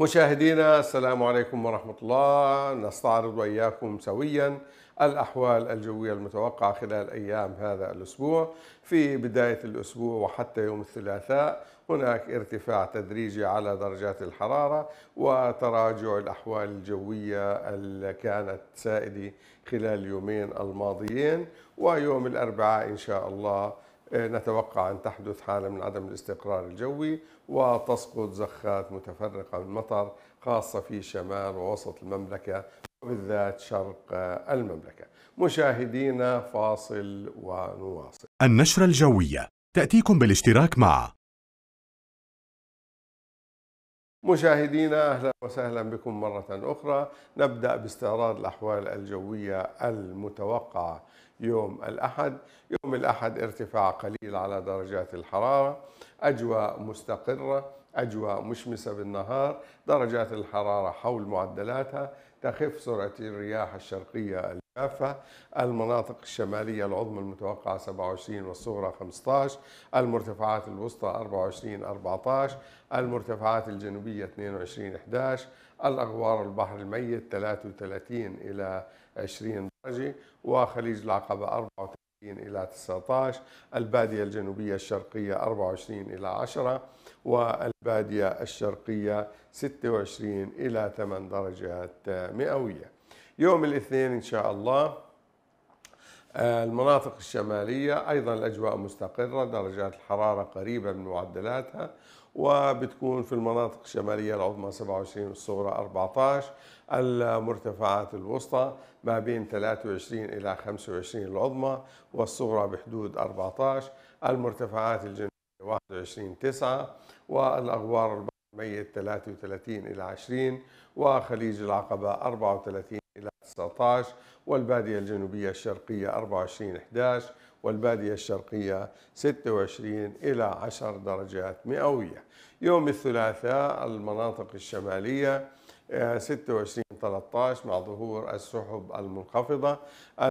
مشاهدينا السلام عليكم ورحمة الله نستعرض وإياكم سويا الأحوال الجوية المتوقعة خلال أيام هذا الأسبوع في بداية الأسبوع وحتى يوم الثلاثاء هناك ارتفاع تدريجي على درجات الحرارة وتراجع الأحوال الجوية اللي كانت سائدة خلال اليومين الماضيين ويوم الأربعاء إن شاء الله إيه، نتوقع أن تحدث حالة من عدم الاستقرار الجوي وتسقط زخات متفرقة من المطر خاصة في شمال ووسط المملكة وبالذات شرق آه، المملكة مشاهدينا فاصل ونواصل النشرة الجوية تأتيكم بالاشتراك مع مشاهدينا اهلا وسهلا بكم مره اخرى نبدا باستعراض الاحوال الجويه المتوقعه يوم الاحد يوم الاحد ارتفاع قليل على درجات الحراره اجواء مستقره اجواء مشمسه بالنهار درجات الحراره حول معدلاتها تخف سرعه الرياح الشرقيه كافة المناطق الشمالية العظمى المتوقعة 27 والصغرى 15 المرتفعات الوسطى 24 14 المرتفعات الجنوبية 22 11 الأغوار البحر الميت 33 إلى 20 درجة وخليج العقبة 34 إلى 19 البادية الجنوبية الشرقية 24 إلى 10 والبادية الشرقية 26 إلى 8 درجات مئوية يوم الاثنين إن شاء الله آه، المناطق الشمالية أيضا الأجواء مستقرة درجات الحرارة قريبة من معدلاتها وبتكون في المناطق الشمالية العظمى 27 والصغرى 14 المرتفعات الوسطى ما بين 23 إلى 25 العظمى والصغرى بحدود 14 المرتفعات الجنوبية 21 9 والأغوار الميت 33 إلى 20 وخليج العقبة 34 19 والبادية الجنوبية الشرقية 24 11 والبادية الشرقية 26 إلى 10 درجات مئوية يوم الثلاثاء المناطق الشمالية 26 آه، 13 مع ظهور السحب المنخفضة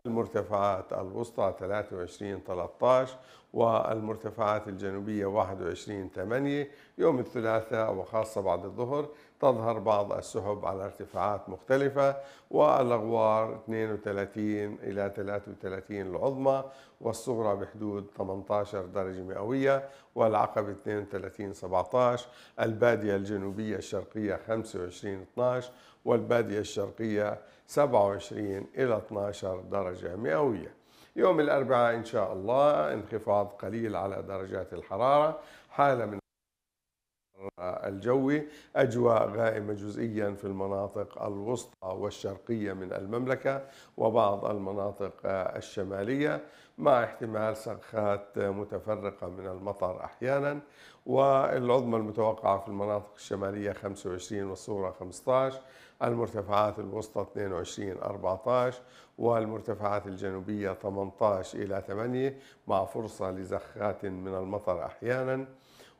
المرتفعات الوسطى 23 13 والمرتفعات الجنوبية 21 8 يوم الثلاثاء وخاصة بعد الظهر تظهر بعض السحب على ارتفاعات مختلفة والأغوار 32 إلى 33 العظمى والصغرى بحدود 18 درجة مئوية والعقبة 32 17 البادية الجنوبية الشرقية 25 12 والبادية الشرقية 27 إلى 12 درجة مئوية يوم الأربعاء إن شاء الله انخفاض قليل على درجات الحرارة حالة من الجوي أجواء غائمة جزئيا في المناطق الوسطى والشرقية من المملكة وبعض المناطق الشمالية مع احتمال سخات متفرقة من المطر أحيانا والعظمى المتوقعة في المناطق الشمالية 25 والصورة 15 المرتفعات الوسطى 22 14 والمرتفعات الجنوبية 18 إلى 8 مع فرصة لزخات من المطر أحيانا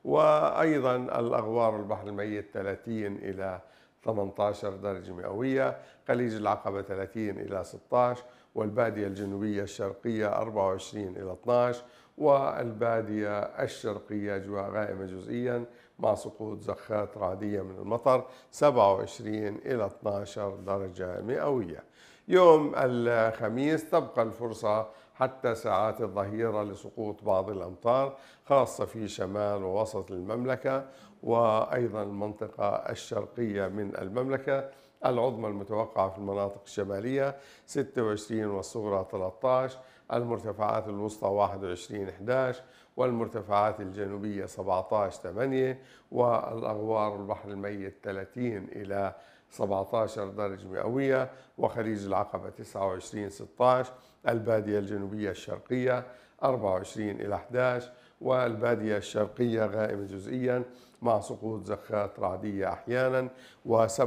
وأيضا الأغوار البحر الميت 30 إلى 18 درجة مئوية خليج العقبة 30 إلى 16 والبادية الجنوبية الشرقية 24 إلى 12 والبادية الشرقية أجواء غائمة جزئيا مع سقوط زخات رعدية من المطر 27 إلى 12 درجة مئوية يوم الخميس تبقى الفرصة حتى ساعات الظهيرة لسقوط بعض الأمطار خاصة في شمال ووسط المملكة وأيضا المنطقة الشرقية من المملكة العظمى المتوقعة في المناطق الشمالية 26 والصغرى 13 المرتفعات الوسطى 21 11 والمرتفعات الجنوبية 17 8 والأغوار البحر الميت 30 إلى 17 درجة مئوية وخليج العقبة 29 16 البادية الجنوبية الشرقية 24 إلى 11 والبادية الشرقية غائمة جزئيا مع سقوط زخات رعدية أحيانا و27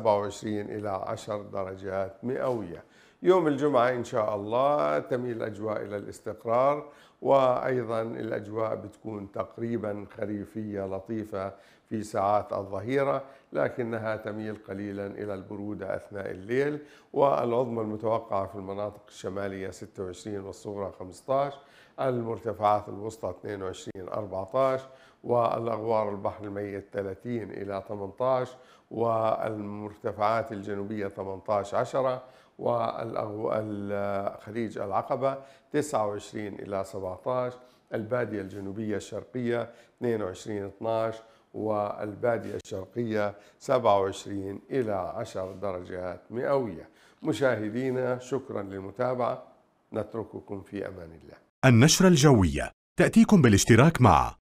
إلى 10 درجات مئوية يوم الجمعة إن شاء الله تميل الأجواء إلى الاستقرار وأيضا الأجواء بتكون تقريبا خريفية لطيفة في ساعات الظهيرة لكنها تميل قليلا إلى البرودة أثناء الليل والعظمى المتوقعة في المناطق الشمالية 26 والصغرى 15 المرتفعات الوسطى 22 14 والأغوار البحر الميت 30 إلى 18 والمرتفعات الجنوبية 18 10 والخليج العقبة 29 إلى 17 البادية الجنوبية الشرقية 22 12 والبادية الشرقية 27 إلى 10 درجات مئوية مشاهدينا شكرا للمتابعة نترككم في أمان الله النشرة الجوية تأتيكم بالاشتراك مع